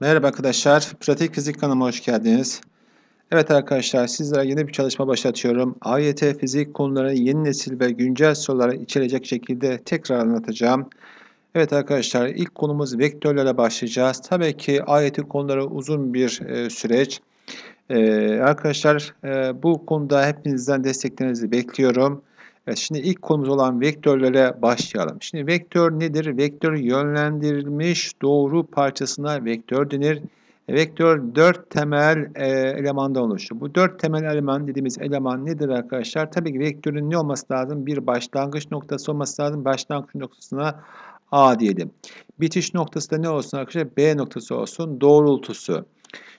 Merhaba arkadaşlar, Pratik Fizik kanalıma hoş geldiniz. Evet arkadaşlar, sizlere yeni bir çalışma başlatıyorum. AYT fizik konuları yeni nesil ve güncel soruları içerecek şekilde tekrar anlatacağım. Evet arkadaşlar, ilk konumuz vektörlere başlayacağız. Tabii ki AYT konuları uzun bir e, süreç. E, arkadaşlar, e, bu konuda hepinizden desteklerinizi bekliyorum. Evet, şimdi ilk konumuz olan vektörlere başlayalım. Şimdi vektör nedir? Vektör yönlendirilmiş doğru parçasına vektör denir. E, vektör dört temel e, elemandan oluşuyor. Bu dört temel eleman dediğimiz eleman nedir arkadaşlar? Tabii ki vektörün ne olması lazım? Bir başlangıç noktası olması lazım. Başlangıç noktasına A diyelim. Bitiş noktası da ne olsun arkadaşlar? B noktası olsun. Doğrultusu.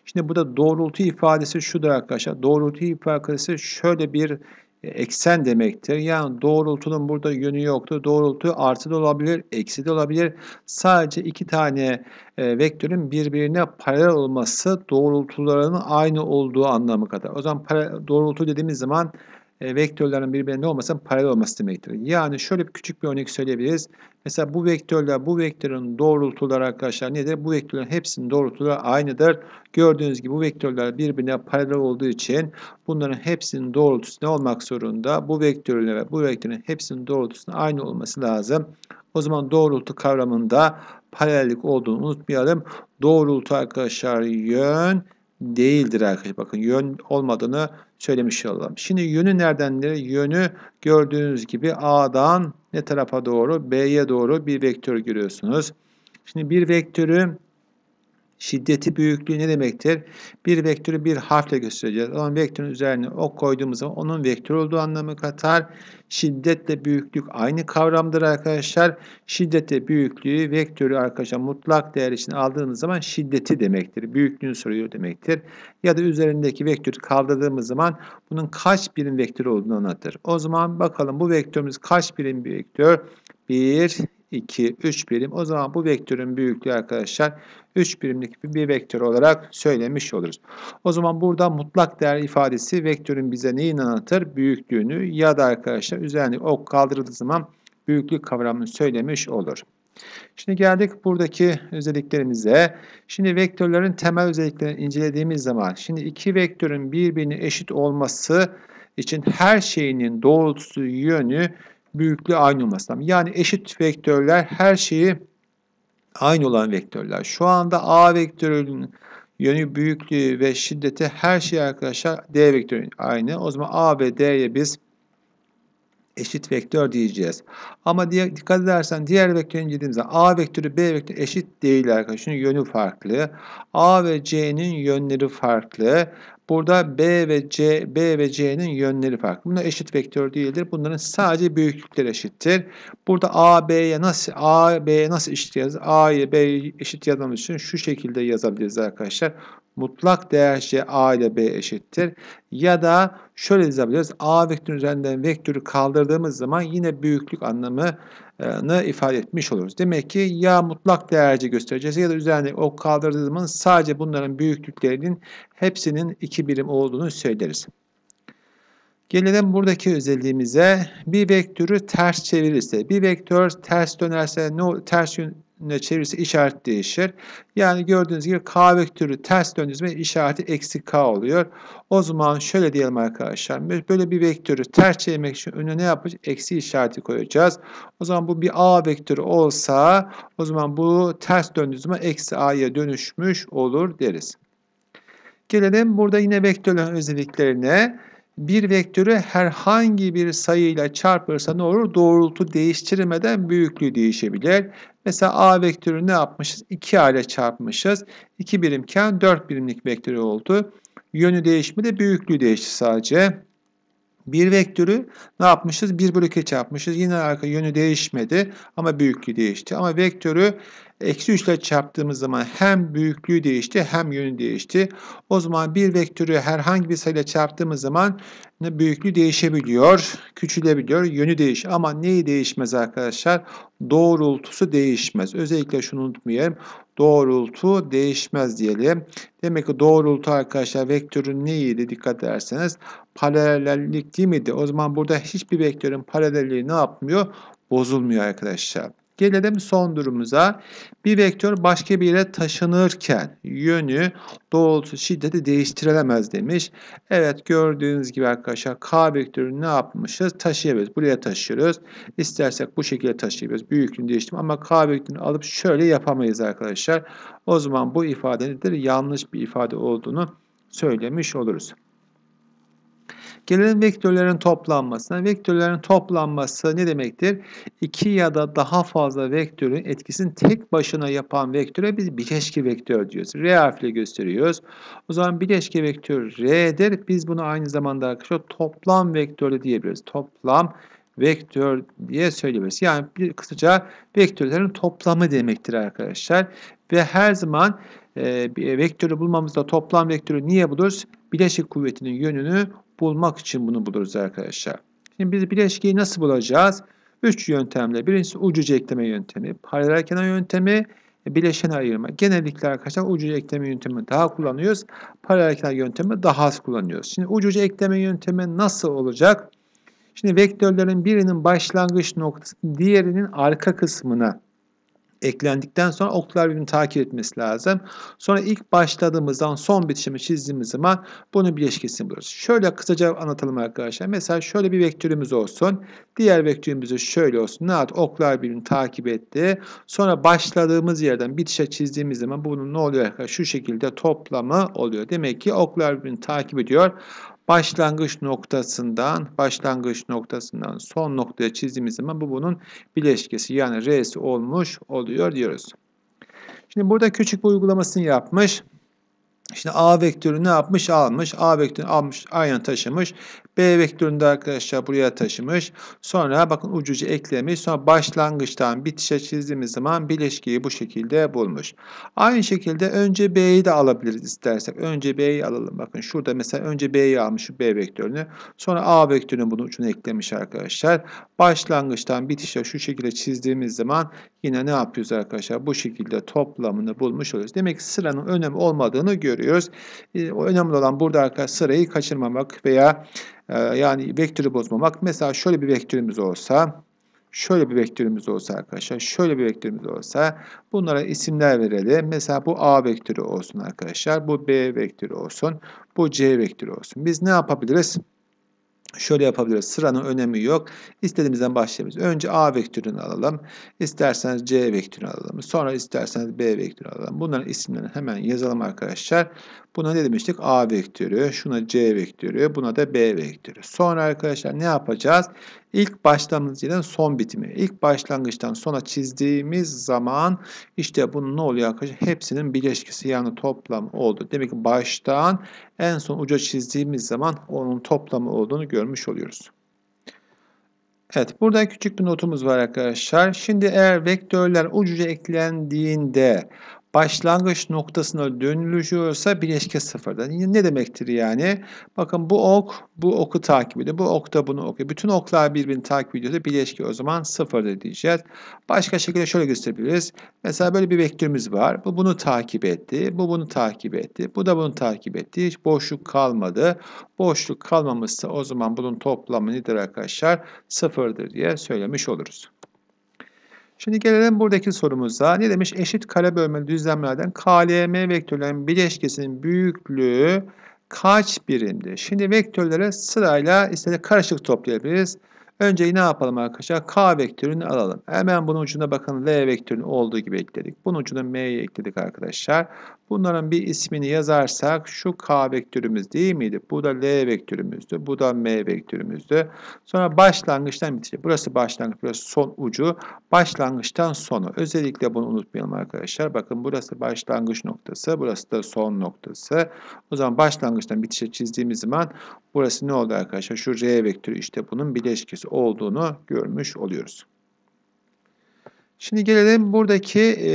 Şimdi bu burada doğrultu ifadesi şudur arkadaşlar. Doğrultu ifadesi şöyle bir eksen demektir. Yani doğrultunun burada yönü yoktu. Doğrultu artı da olabilir, eksi de olabilir. Sadece iki tane e, vektörün birbirine paralel olması doğrultularının aynı olduğu anlamı kadar. O zaman para, doğrultu dediğimiz zaman e, vektörlerin birbirine ne olmasa paralel olması demektir. Yani şöyle bir küçük bir örnek söyleyebiliriz. Mesela bu vektörler bu vektörün doğrultuları arkadaşlar nedir? Bu vektörlerin hepsinin doğrultuları aynıdır. Gördüğünüz gibi bu vektörler birbirine paralel olduğu için bunların hepsinin doğrultusu ne olmak zorunda? Bu vektörle ve bu vektörün hepsinin doğrultusunun aynı olması lazım. O zaman doğrultu kavramında paralellik olduğunu unutmayalım. Doğrultu arkadaşlar yön, değildir arkadaşlar. Bakın yön olmadığını söylemiş olalım. Şimdi yönü neredendir? Yönü gördüğünüz gibi A'dan ne tarafa doğru? B'ye doğru bir vektör görüyorsunuz. Şimdi bir vektörü şiddeti büyüklüğü ne demektir? Bir vektörü bir harfle göstereceğiz. Ama vektörün üzerine ok koyduğumuz zaman onun vektör olduğu anlamı katar. Şiddetle büyüklük aynı kavramdır arkadaşlar. Şiddete büyüklüğü vektörü arkadaşlar mutlak değer için aldığımız zaman şiddeti demektir. Büyüklüğünü soruyor demektir. Ya da üzerindeki vektör kaldırdığımız zaman bunun kaç birim vektör olduğunu anlatır. O zaman bakalım bu vektörümüz kaç birim bir vektör? 1, 2, 3 birim. O zaman bu vektörün büyüklüğü arkadaşlar 3 birimlik bir vektör olarak söylemiş oluruz. O zaman burada mutlak değer ifadesi vektörün bize neyi anlatır? Büyüklüğünü ya da arkadaşlar üzerinde ok kaldırıldığı zaman büyüklük kavramını söylemiş olur. Şimdi geldik buradaki özelliklerimize. Şimdi vektörlerin temel özelliklerini incelediğimiz zaman şimdi iki vektörün birbirine eşit olması için her şeyinin doğrultusu yönü büyüklüğü aynı olması lazım. Yani eşit vektörler her şeyi aynı olan vektörler. Şu anda A vektörünün yönü, büyüklüğü ve şiddeti her şey arkadaşlar D vektörü aynı. O zaman A ve D'ye biz eşit vektör diyeceğiz. Ama dikkat edersen diğer vektörün dediğimiz A vektörü B vektörü eşit değil arkadaşlar. Çünkü yönü farklı. A ve C'nin yönleri farklı. Burada B ve C, B ve C'nin yönleri farklı. Bunlar eşit vektör değildir. Bunların sadece büyüklükleri eşittir. Burada A, B'ye nasıl A, B'ye nasıl eşit yaz? A'yı B'ye eşit yazmamız için şu şekilde yazabiliriz arkadaşlar. Mutlak değer C A ile B eşittir. Ya da şöyle yazabiliriz. A vektörün üzerinden vektörü kaldırdığımız zaman yine büyüklük anlamı ne ifade etmiş oluruz. Demek ki ya mutlak değerci göstereceğiz ya da üzerine ok kaldırdığı zaman sadece bunların büyüklüklerinin hepsinin iki birim olduğunu söyleriz. Gelelim buradaki özelliğimize. Bir vektörü ters çevirirse, bir vektör ters dönerse, ne, ters yön, çevirisi işaret değişir. Yani gördüğünüz gibi k vektörü ters döndüğümüzde işareti eksi k oluyor. O zaman şöyle diyelim arkadaşlar. Böyle bir vektörü ters çevirmek için önüne ne yapacağız? Eksi işareti koyacağız. O zaman bu bir a vektörü olsa o zaman bu ters döndüğümüzde eksi a'ya dönüşmüş olur deriz. Gelelim burada yine vektörün özelliklerine bir vektörü herhangi bir sayıyla çarpırsa ne olur? Doğrultu değiştirmeden büyüklüğü değişebilir. Mesela A vektörü ne yapmışız? 2A ile çarpmışız. 2 birimken 4 birimlik vektör oldu. Yönü değişmedi, büyüklüğü değişti sadece. Bir vektörü ne yapmışız? 1 bölü 2 çarpmışız. Yine arka yönü değişmedi ama büyüklüğü değişti. Ama vektörü Eksi 3 ile çarptığımız zaman hem büyüklüğü değişti hem yönü değişti. O zaman bir vektörü herhangi bir sayıyla çarptığımız zaman büyüklüğü değişebiliyor, küçülebiliyor, yönü değiş. Ama neyi değişmez arkadaşlar? Doğrultusu değişmez. Özellikle şunu unutmayalım. Doğrultu değişmez diyelim. Demek ki doğrultu arkadaşlar vektörün neydi dikkat ederseniz paralellik değil miydi? O zaman burada hiçbir vektörün paralelliği ne yapmıyor? Bozulmuyor arkadaşlar. Gelelim son durumumuza. Bir vektör başka bir yere taşınırken yönü, doğrultusu, şiddeti değiştirilemez demiş. Evet gördüğünüz gibi arkadaşlar K vektörünü ne yapmışız? Taşıyabiliriz. Buraya taşıyoruz. İstersek bu şekilde taşıyabiliriz. Büyüklüğünü değiştirme ama K vektörünü alıp şöyle yapamayız arkadaşlar. O zaman bu ifadenin de yanlış bir ifade olduğunu söylemiş oluruz. Gelen vektörlerin toplanmasına. Vektörlerin toplanması ne demektir? İki ya da daha fazla vektörün etkisini tek başına yapan vektöre biz bileşki vektör diyoruz. R harfiyle gösteriyoruz. O zaman bileşki vektör R'dir. Biz bunu aynı zamanda arkadaşlar toplam vektörü diyebiliriz. Toplam vektör diye söyleyebiliriz. Yani bir kısaca vektörlerin toplamı demektir arkadaşlar. Ve her zaman e, vektörü bulmamızda toplam vektörü niye buluruz? Bileşik kuvvetinin yönünü bulmak için bunu buluruz arkadaşlar. Şimdi biz bileşkeyi nasıl bulacağız? Üç yöntemle. Birincisi ucu ekleme yöntemi, paralel kenar yöntemi, e, bileşen ayırma. Genellikle arkadaşlar ucu ekleme yöntemi daha kullanıyoruz. Paralel kenar yöntemi daha az kullanıyoruz. Şimdi ucu ekleme yöntemi nasıl olacak? Şimdi vektörlerin birinin başlangıç noktası diğerinin arka kısmına eklendikten sonra oklar birbirini takip etmesi lazım. Sonra ilk başladığımızdan son bitişimi çizdiğimiz zaman bunu bir ilişkisini buluruz. Şöyle kısaca anlatalım arkadaşlar. Mesela şöyle bir vektörümüz olsun. Diğer vektörümüz şöyle olsun. Ne yaptı? Oklar birbirini takip etti. Sonra başladığımız yerden bitişe çizdiğimiz zaman bunun ne oluyor arkadaşlar? Şu şekilde toplamı oluyor. Demek ki oklar birbirini takip ediyor başlangıç noktasından başlangıç noktasından son noktaya çizdiğimiz zaman bu bunun bileşkesi yani R'si olmuş oluyor diyoruz. Şimdi burada küçük bir uygulamasını yapmış. Şimdi A vektörü ne yapmış? Almış. A vektörünü almış, aynen taşımış. B vektöründe arkadaşlar buraya taşımış. Sonra bakın ucucu eklemiş. Sonra başlangıçtan bitişe çizdiğimiz zaman bileşkiyi bu şekilde bulmuş. Aynı şekilde önce B'yi de alabiliriz istersek. Önce B'yi alalım. Bakın şurada mesela önce B'yi almış B vektörünü. Sonra A vektörünü bunun ucuna eklemiş arkadaşlar. Başlangıçtan bitişe şu şekilde çizdiğimiz zaman yine ne yapıyoruz arkadaşlar? Bu şekilde toplamını bulmuş oluyoruz. Demek ki sıranın önemi olmadığını görüyoruz. Ee, önemli olan burada arkadaşlar sırayı kaçırmamak veya ee, yani vektörü bozmamak. Mesela şöyle bir vektörümüz olsa, şöyle bir vektörümüz olsa arkadaşlar, şöyle bir vektörümüz olsa bunlara isimler verelim. Mesela bu A vektörü olsun arkadaşlar, bu B vektörü olsun, bu C vektörü olsun. Biz ne yapabiliriz? Şöyle yapabiliriz. Sıranın önemi yok. İstediğimizden başlayabiliriz. Önce A vektörünü alalım. İsterseniz C vektörünü alalım. Sonra isterseniz B vektörünü alalım. Bunların isimlerini hemen yazalım arkadaşlar. Buna ne demiştik? A vektörü. Şuna C vektörü. Buna da B vektörü. Sonra arkadaşlar ne yapacağız? İlk başlangıç ile son bitimi. İlk başlangıçtan sona çizdiğimiz zaman işte bunun ne oluyor arkadaşlar? Hepsinin bileşkisi yani toplam oldu. Demek ki baştan en son uca çizdiğimiz zaman onun toplamı olduğunu görmüş oluyoruz. Evet burada küçük bir notumuz var arkadaşlar. Şimdi eğer vektörler ucuca eklendiğinde başlangıç noktasına dönülüyorsa bileşke sıfırdan. ne demektir yani? Bakın bu ok bu oku takip ediyor. Bu ok da bunu okuyor. Bütün oklar birbirini takip ediyorsa bileşke o zaman sıfırdır diyeceğiz. Başka şekilde şöyle gösterebiliriz. Mesela böyle bir vektörümüz var. Bu bunu takip etti. Bu bunu takip etti. Bu da bunu takip etti. Hiç boşluk kalmadı. Boşluk kalmamışsa o zaman bunun toplamı nedir arkadaşlar? Sıfırdır diye söylemiş oluruz. Şimdi gelelim buradaki sorumuza. Ne demiş? Eşit kare bölmeli düzlemlerden KLM vektörlerin bileşkesinin büyüklüğü kaç birimdir? Şimdi vektörlere sırayla istedik karışık toplayabiliriz. Önce ne yapalım arkadaşlar? K vektörünü alalım. Hemen bunun ucuna bakın L vektörünü olduğu gibi ekledik. Bunun ucuna M'yi ekledik arkadaşlar. Bunların bir ismini yazarsak şu K vektörümüz değil miydi? Bu da L vektörümüzdü. Bu da M vektörümüzdü. Sonra başlangıçtan bitecek. Burası başlangıç, burası son ucu. Başlangıçtan sonu. Özellikle bunu unutmayalım arkadaşlar. Bakın burası başlangıç noktası. Burası da son noktası. O zaman başlangıçtan bitişe çizdiğimiz zaman burası ne oldu arkadaşlar? Şu R vektörü işte bunun bileşkesi olduğunu görmüş oluyoruz. Şimdi gelelim buradaki e,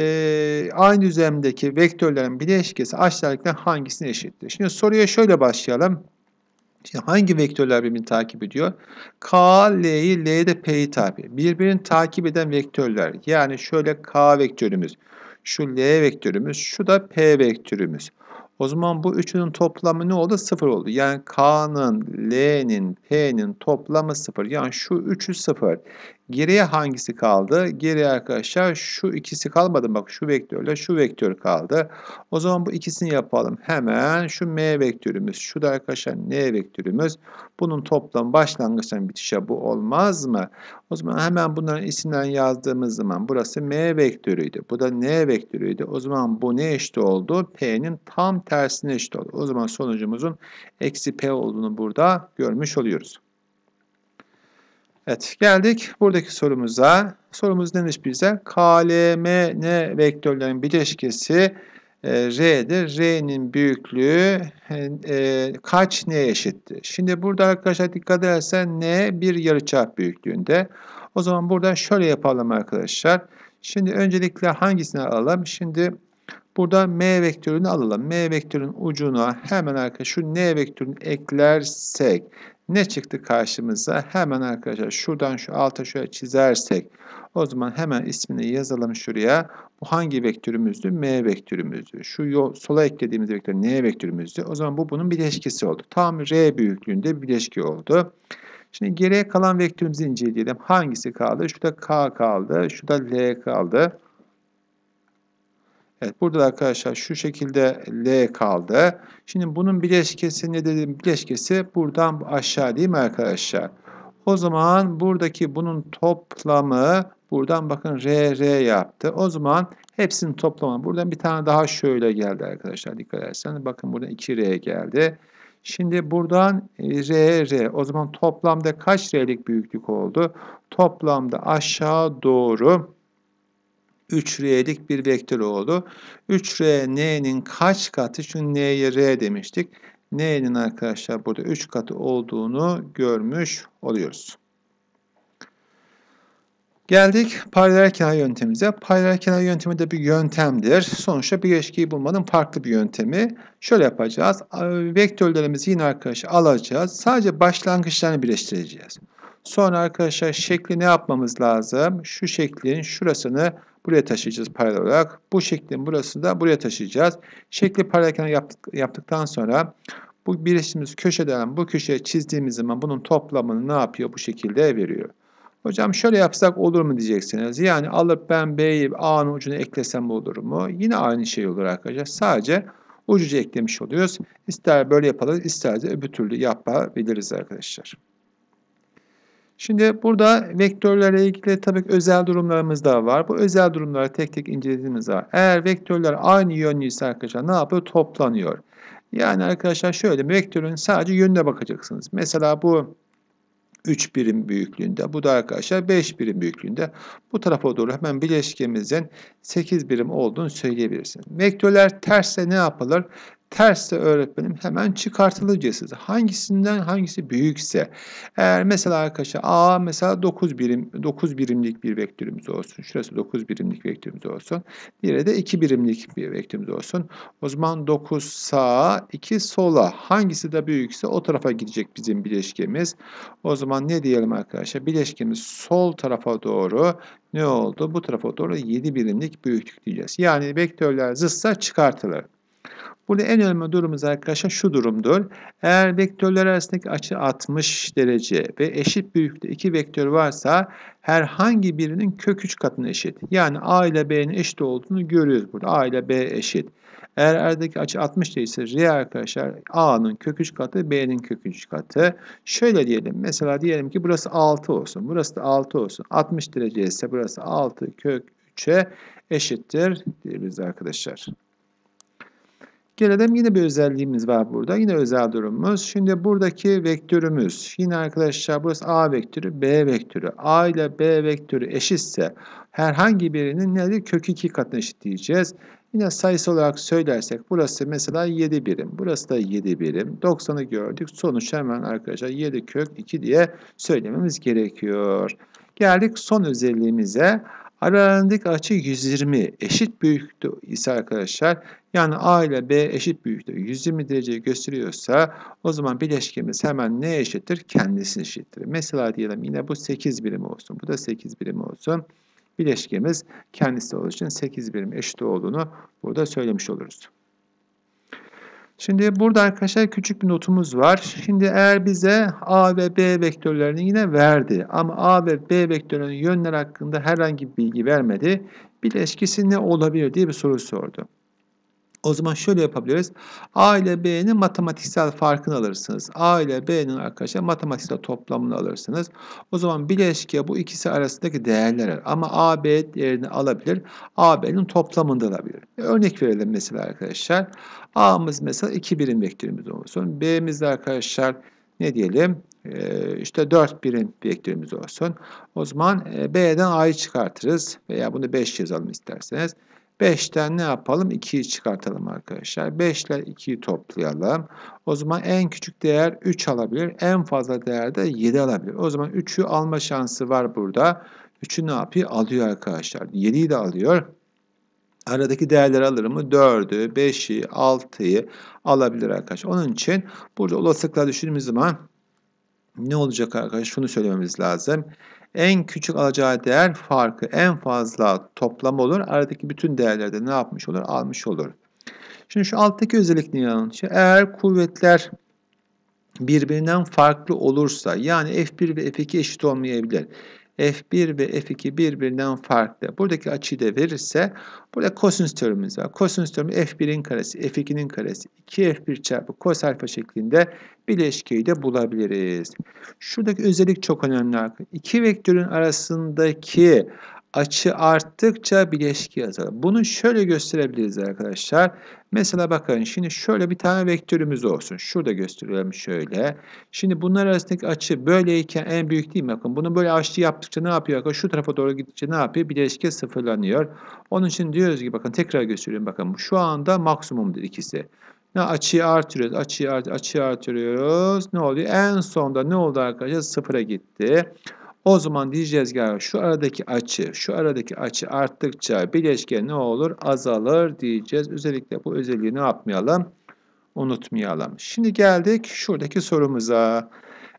aynı düzlemdeki vektörlerin bileşkesi aşağıdakilerden hangisine eşittir? Şimdi soruya şöyle başlayalım. Şimdi hangi vektörler birbirini takip ediyor? K, L'yi, L de P'yi takip ediyor. Birbirini takip eden vektörler. Yani şöyle K vektörümüz, şu L vektörümüz, şu da P vektörümüz. O zaman bu üçünün toplamı ne oldu? Sıfır oldu. Yani K'nın, L'nin, P'nin toplamı sıfır. Yani şu üçü sıfır. Geriye hangisi kaldı? Geriye arkadaşlar şu ikisi kalmadı. Bak şu vektörle şu vektör kaldı. O zaman bu ikisini yapalım. Hemen şu m vektörümüz. Şu da arkadaşlar n vektörümüz. Bunun toplam başlangıçtan bitişe bu olmaz mı? O zaman hemen bunların isimlerini yazdığımız zaman burası m vektörüydü. Bu da n vektörüydü. O zaman bu ne eşit oldu? P'nin tam tersine eşit oldu. O zaman sonucumuzun eksi P olduğunu burada görmüş oluyoruz. Evet geldik buradaki sorumuza. Sorumuz demiş bize? K, M N vektörlerin bileşkesi e, R'dir. R'nin büyüklüğü e, e, kaç N eşittir? Şimdi burada arkadaşlar dikkat edersen N bir yarıçap büyüklüğünde. O zaman burada şöyle yapalım arkadaşlar. Şimdi öncelikle hangisini alalım? Şimdi Burada m vektörünü alalım. m vektörün ucuna hemen arkadaşlar şu n vektörünü eklersek ne çıktı karşımıza? Hemen arkadaşlar şuradan şu alta şöyle çizersek o zaman hemen ismini yazalım şuraya. Bu hangi vektörümüzdü? M vektörümüzdü. Şu yol, sola eklediğimiz vektör N vektörümüzdü. O zaman bu bunun bileşkisi oldu. Tam R büyüklüğünde bileşki oldu. Şimdi geriye kalan vektörümüzü inceleyelim. Hangisi kaldı? Şurada K kaldı. Şurada L kaldı. Evet, burada da arkadaşlar şu şekilde L kaldı. Şimdi bunun bileşkesi ne dedim? Bileşkesi buradan aşağı değil mi arkadaşlar? O zaman buradaki bunun toplamı buradan bakın R, R yaptı. O zaman hepsinin toplamı. Buradan bir tane daha şöyle geldi arkadaşlar. Dikkat ederseniz bakın burada 2R geldi. Şimdi buradan e, R, R. O zaman toplamda kaç R'lik büyüklük oldu? Toplamda aşağı doğru 3R'lik bir vektör oldu. 3R N'nin kaç katı? Çünkü N'ye R demiştik. N'nin arkadaşlar burada 3 katı olduğunu görmüş oluyoruz. Geldik paralel kenar yöntemimize. Paralel kenar yöntemi de bir yöntemdir. Sonuçta bir ilişkiyi bulmanın farklı bir yöntemi. Şöyle yapacağız. Vektörlerimizi yine arkadaşlar alacağız. Sadece başlangıçlarını birleştireceğiz. Sonra arkadaşlar şekli ne yapmamız lazım? Şu şeklin şurasını Buraya taşıyacağız paralel olarak. Bu şeklin burasını da buraya taşıyacağız. Şekli paralel yaptık, yaptıktan sonra bu birleştiğimiz köşeden bu köşeye çizdiğimiz zaman bunun toplamını ne yapıyor? Bu şekilde veriyor. Hocam şöyle yapsak olur mu diyeceksiniz. Yani alıp ben B'yi A'nın ucuna eklesem olur mu? Yine aynı şey olur arkadaşlar. Sadece ucucu eklemiş oluyoruz. İster böyle yapalım, ister de öbür türlü yapabiliriz arkadaşlar. Şimdi burada vektörlerle ilgili tabii özel durumlarımız da var. Bu özel durumları tek tek incelediğimiz var. Eğer vektörler aynı yönlüyse arkadaşlar ne yapıyor? Toplanıyor. Yani arkadaşlar şöyle vektörün sadece yönüne bakacaksınız. Mesela bu 3 birim büyüklüğünde. Bu da arkadaşlar 5 birim büyüklüğünde. Bu tarafa doğru hemen bileşkemizin 8 birim olduğunu söyleyebilirsiniz. Vektörler tersse ne yapılır? terse öğretmenim hemen çıkartılacağız. Hangisinden hangisi büyükse eğer mesela arkadaşlar A mesela 9 birim 9 birimlik bir vektörümüz olsun. Şurası 9 birimlik vektörümüz olsun. Diğeri de 2 birimlik bir vektörümüz olsun. O zaman 9 sağa 2 sola hangisi de büyükse o tarafa gidecek bizim bileşkemiz. O zaman ne diyelim arkadaşlar? Bileşkemiz sol tarafa doğru ne oldu? Bu tarafa doğru 7 birimlik büyüklük diyeceğiz. Yani vektörler zıtsa çıkartılır. Burada en önemli durumumuz arkadaşlar şu durumdur. Eğer vektörler arasındaki açı 60 derece ve eşit büyüklükte iki vektör varsa herhangi birinin kök 3 katına eşit. Yani A ile B'nin eşit olduğunu görüyoruz burada. A ile B eşit. Eğer aradaki açı 60 ise, R arkadaşlar A'nın kök 3 katı B'nin kök 3 katı. Şöyle diyelim mesela diyelim ki burası 6 olsun. Burası da 6 olsun. 60 derece ise burası 6 kök 3'e eşittir diyebiliriz arkadaşlar. Gelelim yine bir özelliğimiz var burada. Yine özel durumumuz. Şimdi buradaki vektörümüz. Yine arkadaşlar burası A vektörü, B vektörü. A ile B vektörü eşitse herhangi birinin nedir? Kök 2 katına eşit diyeceğiz. Yine sayısı olarak söylersek burası mesela 7 birim. Burası da 7 birim. 90'ı gördük. Sonuç hemen arkadaşlar 7 kök 2 diye söylememiz gerekiyor. Geldik son özelliğimize. Aralarındaki açı 120 eşit büyüklükte ise arkadaşlar yani A ile B eşit büyüklüğü 120 dereceyi gösteriyorsa o zaman bileşkemiz hemen ne eşittir? Kendisini eşittir. Mesela diyelim yine bu 8 birim olsun. Bu da 8 birim olsun. Bileşkemiz kendisi olduğu için 8 birim eşit olduğunu burada söylemiş oluruz. Şimdi burada arkadaşlar küçük bir notumuz var. Şimdi eğer bize A ve B vektörlerini yine verdi ama A ve B vektörünün yönleri hakkında herhangi bir bilgi vermedi. Bileşkisi ne olabilir diye bir soru sordu. O zaman şöyle yapabiliriz. A ile B'nin matematiksel farkını alırsınız. A ile B'nin arkadaşlar matematiksel toplamını alırsınız. O zaman bileşke bu ikisi arasındaki değerler arar. Ama A, B değerini alabilir. A, B'nin toplamını da alabilir. Örnek verelim mesela arkadaşlar. A'mız mesela 2 birim vektörümüz olsun. B'miz de arkadaşlar ne diyelim ee, işte 4 birim vektörümüz olsun. O zaman e, B'den A'yı çıkartırız veya bunu 5 yazalım isterseniz. 5'ten ne yapalım? 2'yi çıkartalım arkadaşlar. 5 ile 2'yi toplayalım. O zaman en küçük değer 3 alabilir. En fazla değer de 7 alabilir. O zaman 3'ü alma şansı var burada. 3'ü ne yapıyor? Alıyor arkadaşlar. 7'yi de alıyor. Aradaki değerleri alır mı? 4'ü, 5'i, 6'yı alabilir arkadaşlar. Onun için burada olasılıklar düşündüğümüz zaman ne olacak arkadaşlar? Şunu söylememiz lazım. En küçük alacağı değer farkı en fazla toplam olur. Aradaki bütün değerlerde ne yapmış olur? Almış olur. Şimdi şu alttaki özellik niye alınmış? Eğer kuvvetler birbirinden farklı olursa yani F1 ve F2 eşit olmayabilir. F1 ve F2 birbirinden farklı. Buradaki açıyı da verirse burada kosinüs teorimiz var. Kosinüs teoremi F1'in karesi, F2'nin karesi. 2F1 çarpı kos alfa şeklinde bileşkeyi de bulabiliriz. Şuradaki özellik çok önemli. İki vektörün arasındaki açı arttıkça bileşki azalır. Bunu şöyle gösterebiliriz arkadaşlar. Mesela bakın şimdi şöyle bir tane vektörümüz olsun. Şurada gösteriyorum şöyle. Şimdi bunlar arasındaki açı böyleyken en büyük değil mi? Bakın bunu böyle açı yaptıkça ne yapıyor? Bakın şu tarafa doğru gittikçe ne yapıyor? Bileşke sıfırlanıyor. Onun için diyoruz ki bakın tekrar gösteriyorum. Bakın şu anda maksimumdur ikisi. Ne açıyı artırıyoruz, açıyı, art açıyı artırıyoruz. Ne oluyor? En sonda ne oldu arkadaşlar? Sıfıra gitti. O zaman diyeceğiz ki şu aradaki açı, şu aradaki açı arttıkça bileşken ne olur? Azalır diyeceğiz. Özellikle bu özelliği ne yapmayalım? Unutmayalım. Şimdi geldik şuradaki sorumuza.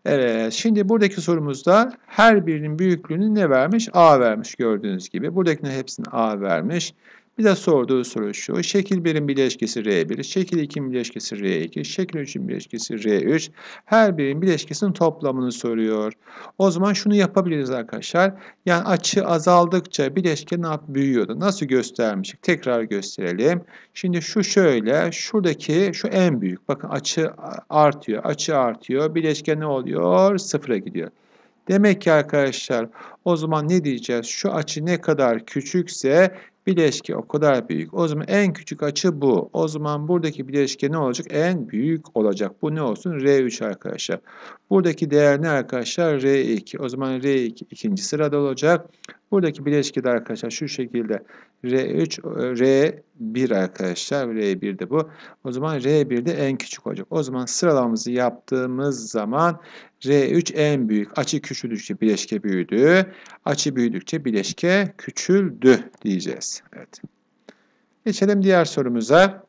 Evet, şimdi buradaki sorumuzda her birinin büyüklüğünü ne vermiş? A vermiş gördüğünüz gibi. Buradakinin hepsini A vermiş. Bir de sorduğu soru şu. Şekil 1'in bileşkesi R1, şekil 2'nin bileşkesi R2, şekil 3'ün bileşkesi R3. Her birinin bileşkesinin toplamını soruyor. O zaman şunu yapabiliriz arkadaşlar. Yani açı azaldıkça bileşke ne yap büyüyordu. Nasıl göstermişik? Tekrar gösterelim. Şimdi şu şöyle, şuradaki şu en büyük. Bakın açı artıyor, açı artıyor. Bileşke ne oluyor? Sıfıra gidiyor. Demek ki arkadaşlar o zaman ne diyeceğiz? Şu açı ne kadar küçükse Bileşke o kadar büyük. O zaman en küçük açı bu. O zaman buradaki bileşke ne olacak? En büyük olacak. Bu ne olsun? R3 arkadaşlar. Buradaki değer ne arkadaşlar? R2. O zaman R2 ikinci sırada olacak. Buradaki bileşke de arkadaşlar şu şekilde R3, R1 arkadaşlar. R1 de bu. O zaman R1 de en küçük olacak. O zaman sıralamamızı yaptığımız zaman R3 en büyük. Açı küçüldükçe bileşke büyüdü. Açı büyüdükçe bileşke küçüldü diyeceğiz. Evet. Geçelim diğer sorumuza.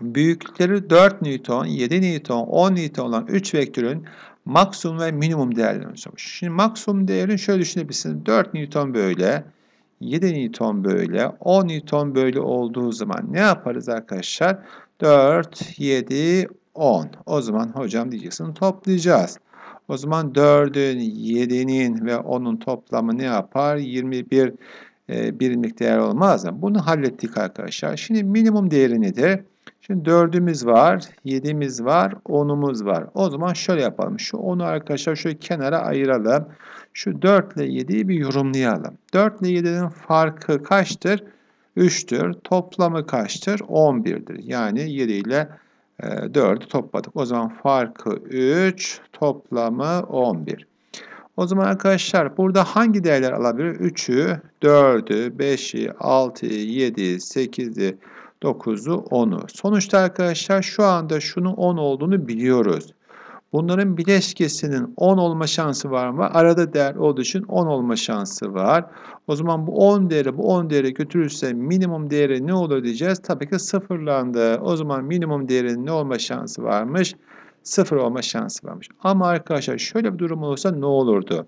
Büyüklükleri 4 Newton, 7 Newton, 10 Newton olan 3 vektörün maksimum ve minimum değerlerini sormuş. Şimdi maksimum değerini şöyle düşünebilirsiniz. 4 Newton böyle. 7 Newton böyle, 10 Newton böyle olduğu zaman ne yaparız arkadaşlar? 4, 7, 10. O zaman hocam diyeceksin toplayacağız. O zaman 4'ün, 7'nin ve 10'un toplamı ne yapar? 21 e, birimlik değer olmaz mı? Bunu hallettik arkadaşlar. Şimdi minimum değeri nedir? Şimdi 4'ümüz var, 7'miz var, 10'umuz var. O zaman şöyle yapalım. Şu 10'u arkadaşlar şöyle kenara ayıralım. Şu 4 ile 7'yi bir yorumlayalım. 4 ile 7'nin farkı kaçtır? 3'tür. Toplamı kaçtır? 11'dir. Yani 7 ile 4'ü e, topladık. O zaman farkı 3, toplamı 11. O zaman arkadaşlar burada hangi değerler alabilir? 3'ü, 4'ü, 5'i, 6'yı, 7'yi, 8'i, 9'u 10'u. Sonuçta arkadaşlar şu anda şunun 10 olduğunu biliyoruz. Bunların bileşkesinin 10 olma şansı var mı? Arada değer olduğu için 10 olma şansı var. O zaman bu 10 değeri bu 10 değeri götürürse minimum değeri ne olur diyeceğiz? Tabii ki sıfırlandı. O zaman minimum değerinin ne olma şansı varmış? sıfır olma şansı varmış. Ama arkadaşlar şöyle bir durum olursa ne olurdu?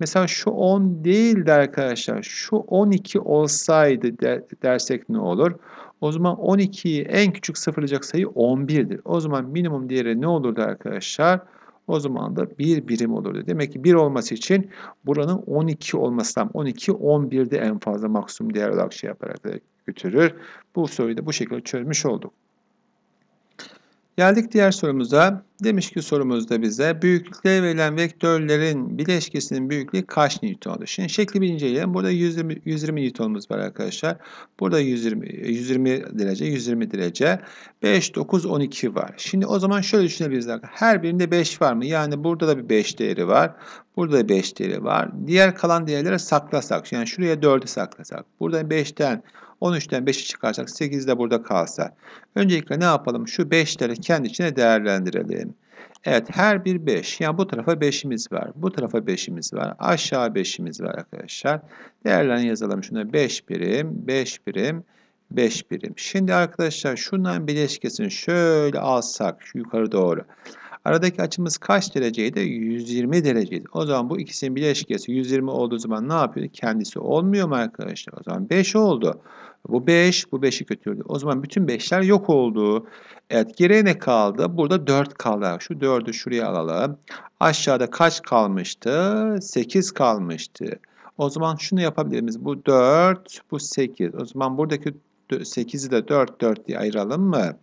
Mesela şu 10 değildi arkadaşlar. Şu 12 olsaydı dersek ne olur? O zaman 12'yi en küçük sıfırlayacak sayı 11'dir. O zaman minimum değeri ne olurdu arkadaşlar? O zaman da bir birim olurdu. Demek ki bir olması için buranın 12 olması lazım. 12, 11'de en fazla maksimum değer olarak şey yaparak götürür. Bu soruyu da bu şekilde çözmüş olduk. Geldik diğer sorumuza. Demiş ki sorumuzda bize büyüklükleri verilen vektörlerin bileşkesinin büyüklüğü kaç newton olur? Şimdi şekli bir inceleyelim. Burada 120, 120 Newton'umuz var arkadaşlar. Burada 120, 120 derece, 120 derece. 5, 9, 12 var. Şimdi o zaman şöyle düşünebiliriz. Her birinde 5 var mı? Yani burada da bir 5 değeri var. Burada da 5 değeri var. Diğer kalan değerlere saklasak. Yani şuraya 4'ü saklasak. Burada 5'ten 13'ten 5'i çıkarsak 8 de burada kalsa. Öncelikle ne yapalım? Şu 5'leri kendi içine değerlendirelim. Evet her bir 5. Yani bu tarafa 5'imiz var. Bu tarafa 5'imiz var. Aşağı 5'imiz var arkadaşlar. Değerlerini yazalım. Şuna 5 birim, 5 birim, 5 birim. Şimdi arkadaşlar şundan bileşkesini şöyle alsak yukarı doğru. Aradaki açımız kaç dereceydi? 120 dereceydi. O zaman bu ikisinin bileşkesi 120 olduğu zaman ne yapıyor? Kendisi olmuyor mu arkadaşlar? O zaman 5 oldu. Bu 5, bu 5'i götürdü. O zaman bütün 5'ler yok oldu. Evet geriye ne kaldı? Burada 4 kaldı. Şu 4'ü şuraya alalım. Aşağıda kaç kalmıştı? 8 kalmıştı. O zaman şunu yapabiliriz. Bu 4, bu 8. O zaman buradaki 8'i de 4, 4 diye ayıralım mı?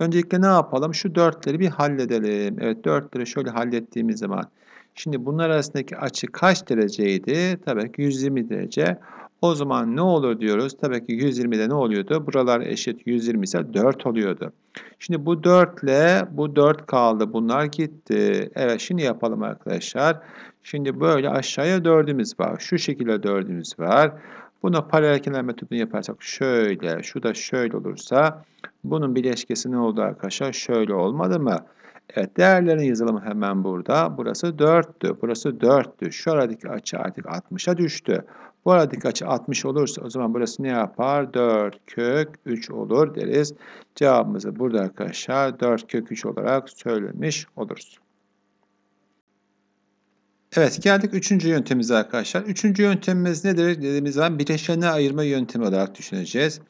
Öncelikle ne yapalım? Şu dörtleri bir halledelim. Evet dörtleri şöyle hallettiğimiz zaman. Şimdi bunlar arasındaki açı kaç dereceydi? Tabii ki 120 derece. O zaman ne olur diyoruz? Tabii ki 120'de ne oluyordu? Buralar eşit 120 ise 4 oluyordu. Şimdi bu 4 ile bu 4 kaldı. Bunlar gitti. Evet şimdi yapalım arkadaşlar. Şimdi böyle aşağıya 4'ümüz var. Şu şekilde 4'ümüz var. Buna paralel kenar metodunu yaparsak şöyle, şu da şöyle olursa bunun bileşkesi ne oldu arkadaşlar? Şöyle olmadı mı? Evet değerlerin yazılımı hemen burada. Burası 4'tü. Burası 4'tü. Şu aradaki açı artık 60'a düştü. Bu aradaki açı 60 olursa o zaman burası ne yapar? 4 kök 3 olur deriz. Cevabımızı burada arkadaşlar 4 kök 3 olarak söylemiş oluruz. Evet geldik üçüncü yöntemimize arkadaşlar. Üçüncü yöntemimiz nedir dediğimiz zaman bileşeni ayırma yöntemi olarak düşüneceğiz.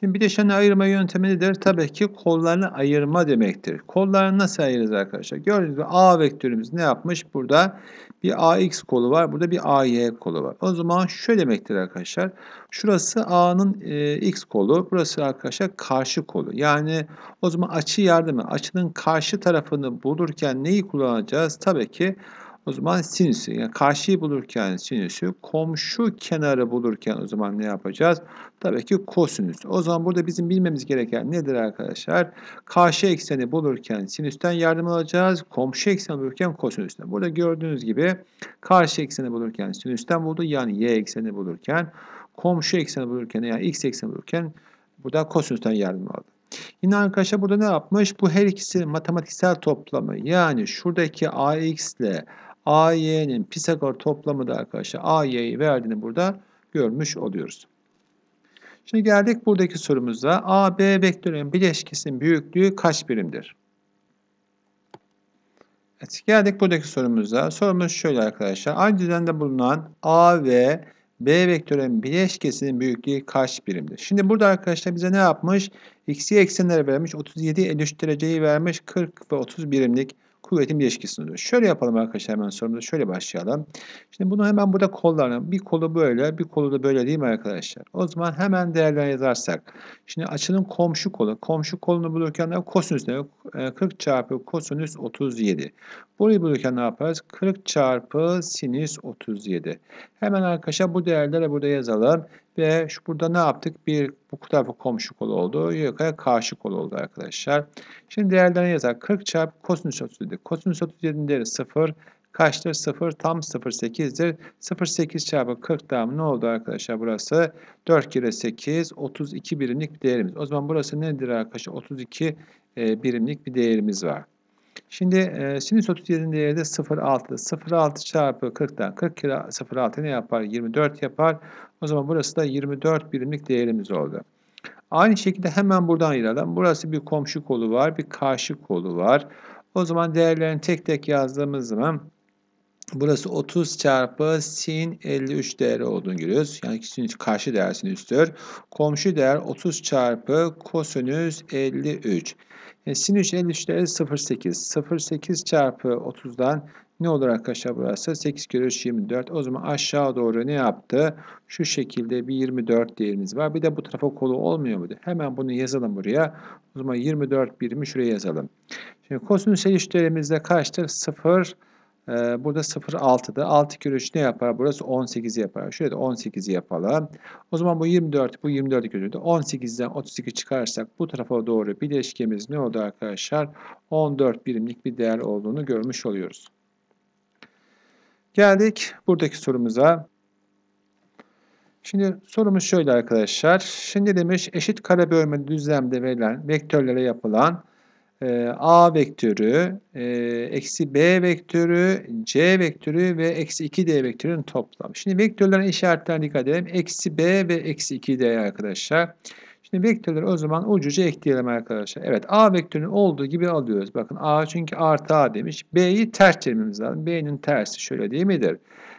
Şimdi bileşeni ayırma yöntemi nedir? Tabii ki kollarını ayırma demektir. Kollarını nasıl ayırırız arkadaşlar? Gördüğünüz gibi A vektörümüz ne yapmış? Burada bir AX kolu var. Burada bir AY kolu var. O zaman şöyle demektir arkadaşlar. Şurası A'nın e, X kolu. Burası arkadaşlar karşı kolu. Yani o zaman açı yardımı. Açının karşı tarafını bulurken neyi kullanacağız? Tabii ki o zaman sinüsü yani karşıyı bulurken sinüsü, komşu kenarı bulurken o zaman ne yapacağız? Tabii ki kosinüs. O zaman burada bizim bilmemiz gereken nedir arkadaşlar? Karşı ekseni bulurken sinüsten yardım alacağız. Komşu ekseni bulurken kosinüsten. Burada gördüğünüz gibi karşı ekseni bulurken sinüsten buldu. Yani y ekseni bulurken, komşu ekseni bulurken yani x ekseni bulurken burada kosinüsten yardım aldı. Yine arkadaşlar burada ne yapmış? Bu her ikisinin matematiksel toplamı yani şuradaki ax ile AY'nin Pisagor toplamı da arkadaşlar AY'yi verdiğini burada görmüş oluyoruz. Şimdi geldik buradaki sorumuza. AB vektörün bileşkesinin büyüklüğü kaç birimdir? Evet, geldik buradaki sorumuza. Sorumuz şöyle arkadaşlar. Aynı düzende bulunan A ve B vektörün bileşkesinin büyüklüğü kaç birimdir? Şimdi burada arkadaşlar bize ne yapmış? X'i eksenlere vermiş. 37, 53 dereceyi vermiş. 40 ve 30 birimlik kuvvetin birleşkisini ilişkisidir. Şöyle yapalım arkadaşlar hemen sorumuza şöyle başlayalım. Şimdi bunu hemen burada kollarına bir kolu böyle bir kolu da böyle değil mi arkadaşlar? O zaman hemen değerler yazarsak. Şimdi açının komşu kolu. Komşu kolunu bulurken de kosinüs ne? 40 ee, çarpı kosinüs 37. Burayı bulurken ne yaparız? 40 çarpı sinüs 37. Hemen arkadaşlar bu değerleri burada yazalım. Ve şu burada ne yaptık? Bir bu tarafa komşu kolu oldu. Yukarı karşı kolu oldu arkadaşlar. Şimdi değerlerini yazar. 40 çarpı kosinüs 37. Kosinüs 37'nin değeri 0. Kaçtır? 0. Tam 0.8'dir. 0.8 çarpı 40 tam ne oldu arkadaşlar? Burası 4 kere 8. 32 birimlik bir değerimiz. O zaman burası nedir arkadaşlar? 32 e, birimlik bir değerimiz var. Şimdi e, sinüs 37'nin değeri de 0.6. 0.6 çarpı 40'tan 40 kira 0.6 ne yapar? 24 yapar. O zaman burası da 24 birimlik değerimiz oldu. Aynı şekilde hemen buradan ayıralım. Burası bir komşu kolu var, bir karşı kolu var. O zaman değerlerini tek tek yazdığımız zaman Burası 30 çarpı sin 53 değeri olduğunu görüyoruz. Yani sin karşı değer sin Komşu değer 30 çarpı kosinüs 53. Yani e, sin 53 değeri 0,8. 0,8 çarpı 30'dan ne olur arkadaşlar burası? 8 kere 24. O zaman aşağı doğru ne yaptı? Şu şekilde bir 24 değerimiz var. Bir de bu tarafa kolu olmuyor mu? Hemen bunu yazalım buraya. O zaman 24 birimi şuraya yazalım. Şimdi kosinüs 53 değerimizde kaçtır? 0 ee, burada 0,6'da. 6 kere 3 ne yapar? Burası 18 yapar. Şurada 18 yapalım. O zaman bu 24, bu 24 köşede. 18'den 32 çıkarsak bu tarafa doğru birleşkemiz ne oldu arkadaşlar? 14 birimlik bir değer olduğunu görmüş oluyoruz. Geldik buradaki sorumuza. Şimdi sorumuz şöyle arkadaşlar. Şimdi demiş eşit kare bölme düzlemde verilen vektörlere yapılan ee, A vektörü, e, eksi B vektörü, C vektörü ve eksi 2D vektörünün toplamı. Şimdi vektörlerin işaretlerine dikkat edelim. Eksi B ve eksi 2D arkadaşlar. Şimdi vektörleri o zaman ucuca ekleyelim arkadaşlar. Evet A vektörünün olduğu gibi alıyoruz. Bakın A çünkü artı A demiş. B'yi ters çevirmemiz lazım. B'nin tersi şöyle değil midir?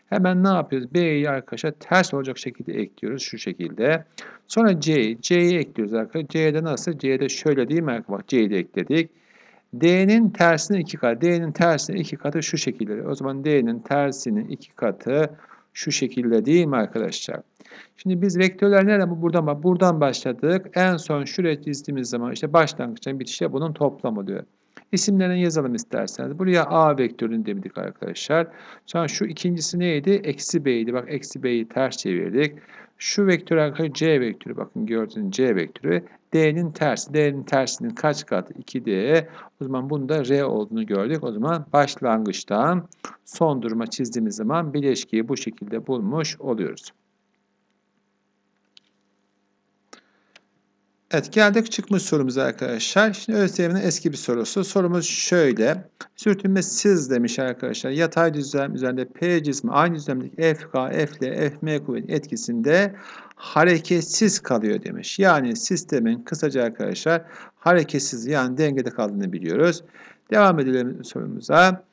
Hemen ne yapıyoruz? B'yi arkadaşlar ters olacak şekilde ekliyoruz şu şekilde. Sonra C'yi, C'yi ekliyoruz arkadaşlar. C'de nasıl? C'de şöyle değil mi arkadaşlar? Bak C'yi de ekledik. D'nin tersini iki katı. D'nin tersini iki katı şu şekilde. O zaman D'nin tersinin iki katı şu şekilde değil mi arkadaşlar? Şimdi biz vektörler nereden? Buradan, buradan başladık. En son şuraya çizdiğimiz zaman işte başlangıçtan bitişe bunun toplamı diyor. İsimlerini yazalım isterseniz. Buraya A vektörünü demedik arkadaşlar. Sonra şu ikincisi neydi? Eksi B'ydi. Bak eksi B'yi ters çevirdik. Şu vektör arkadaşlar C vektörü. Bakın gördüğünüz C vektörü. D'nin tersi. D'nin tersinin kaç katı? 2D. O zaman bunun da R olduğunu gördük. O zaman başlangıçtan son duruma çizdiğimiz zaman bileşkiyi bu şekilde bulmuş oluyoruz. Evet geldik çıkmış sorumuz arkadaşlar. Şimdi ÖSYM'nin eski bir sorusu. Sorumuz şöyle. Sürtünme siz demiş arkadaşlar. Yatay düzlem üzerinde P cismi aynı düzlemdeki FK, FL, FM kuvvetinin etkisinde hareketsiz kalıyor demiş. Yani sistemin kısaca arkadaşlar hareketsiz yani dengede kaldığını biliyoruz. Devam edelim sorumuza.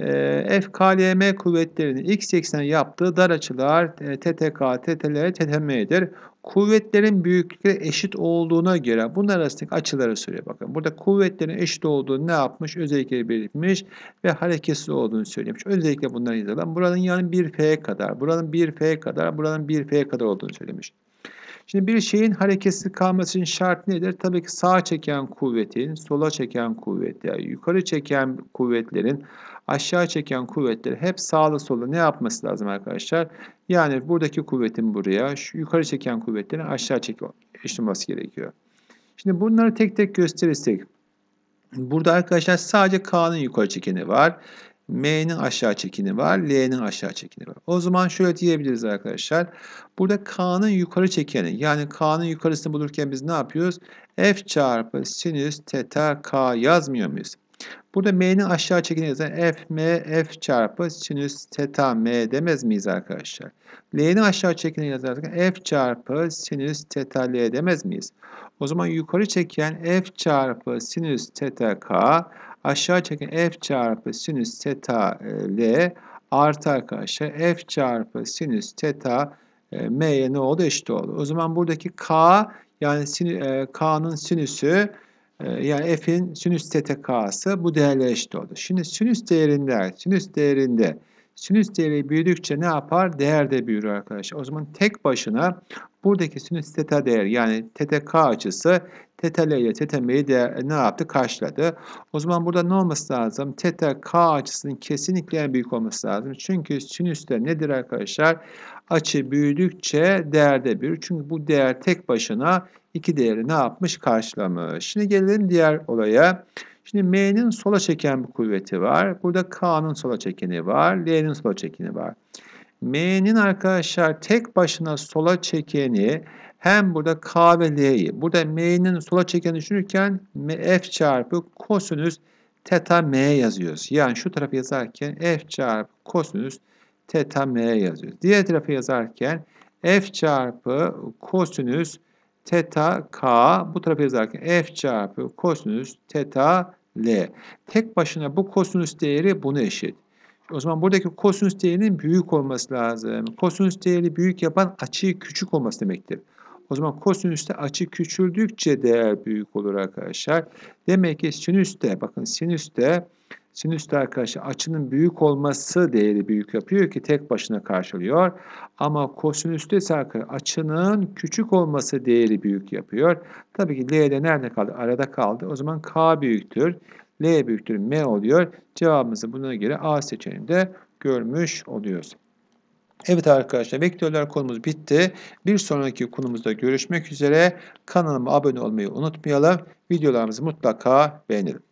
E, ee, FKLM kuvvetlerinin x eksen yaptığı dar açılar TTK, TTL, TTM'dir kuvvetlerin büyüklükleri eşit olduğuna göre bunlar arasındaki açıları söylüyor. Bakın burada kuvvetlerin eşit olduğunu ne yapmış? Özellikleri belirtmiş ve hareketsiz olduğunu söylemiş. Özellikle bunları yazalım. Buranın yani 1F kadar, buranın 1F kadar, buranın 1F kadar olduğunu söylemiş. Şimdi bir şeyin hareketsiz kalması için şart nedir? Tabii ki sağa çeken kuvvetin, sola çeken kuvvet, yani yukarı çeken kuvvetlerin, aşağı çeken kuvvetleri hep sağla sola ne yapması lazım arkadaşlar? Yani buradaki kuvvetin buraya, şu yukarı çeken kuvvetlerin aşağı çekilmesi gerekiyor. Şimdi bunları tek tek gösterirsek. Burada arkadaşlar sadece K'nın yukarı çekeni var. M'nin aşağı çekini var, L'nin aşağı çekini var. O zaman şöyle diyebiliriz arkadaşlar. Burada K'nın yukarı çekeni, yani K'nın yukarısını bulurken biz ne yapıyoruz? F çarpı sinüs teta K yazmıyor muyuz? Burada M'nin aşağı çekini yazan F, M, F çarpı sinüs teta M demez miyiz arkadaşlar? L'nin aşağı çekini yazarsak F çarpı sinüs teta L demez miyiz? O zaman yukarı çeken F çarpı sinüs teta K aşağı çeken f çarpı sinüs teta e, l artı arkadaşlar f çarpı sinüs teta e, m'ye ne oldu? Eşit oldu. O zaman buradaki k yani sinü, e, k'nın sinüsü yani f'in sinüs teta k'sı bu değerle eşit oldu. Şimdi sinüs değerinde sinüs değerinde sinüs değeri büyüdükçe ne yapar? Değer de büyür arkadaşlar. O zaman tek başına Buradaki sinüs teta değer yani TTK açısı TTL ile TTM'yi de ne yaptı? Karşıladı. O zaman burada ne olması lazım? TTK açısının kesinlikle en büyük olması lazım. Çünkü sinüste nedir arkadaşlar? Açı büyüdükçe değerde büyür. Çünkü bu değer tek başına iki değeri ne yapmış? Karşılamış. Şimdi gelelim diğer olaya. Şimdi M'nin sola çeken bir kuvveti var. Burada K'nın sola çekeni var. L'nin sola çekeni var. M'nin arkadaşlar tek başına sola çekeni hem burada K ve L'yi burada M'nin sola çekeni düşünürken F çarpı kosinüs teta M yazıyoruz. Yani şu tarafı yazarken F çarpı kosinüs teta M yazıyoruz. Diğer tarafı yazarken F çarpı kosinüs teta K bu tarafı yazarken F çarpı kosinüs teta L. Tek başına bu kosinüs değeri bunu eşit. O zaman buradaki kosinüs değerinin büyük olması lazım. Kosinüs değeri büyük yapan açıyı küçük olması demektir. O zaman kosinüste açı küçüldükçe değer büyük olur arkadaşlar. Demek ki sinüste bakın sinüste sinüste arkadaşlar açının büyük olması değeri büyük yapıyor ki tek başına karşılıyor. Ama kosinüste ise arkadaşlar açının küçük olması değeri büyük yapıyor. Tabii ki L'de nerede kaldı? Arada kaldı. O zaman K büyüktür. L büyüktür M oluyor. Cevabımızı buna göre A seçeneğinde görmüş oluyoruz. Evet arkadaşlar vektörler konumuz bitti. Bir sonraki konumuzda görüşmek üzere. Kanalıma abone olmayı unutmayalım. Videolarımızı mutlaka beğenelim.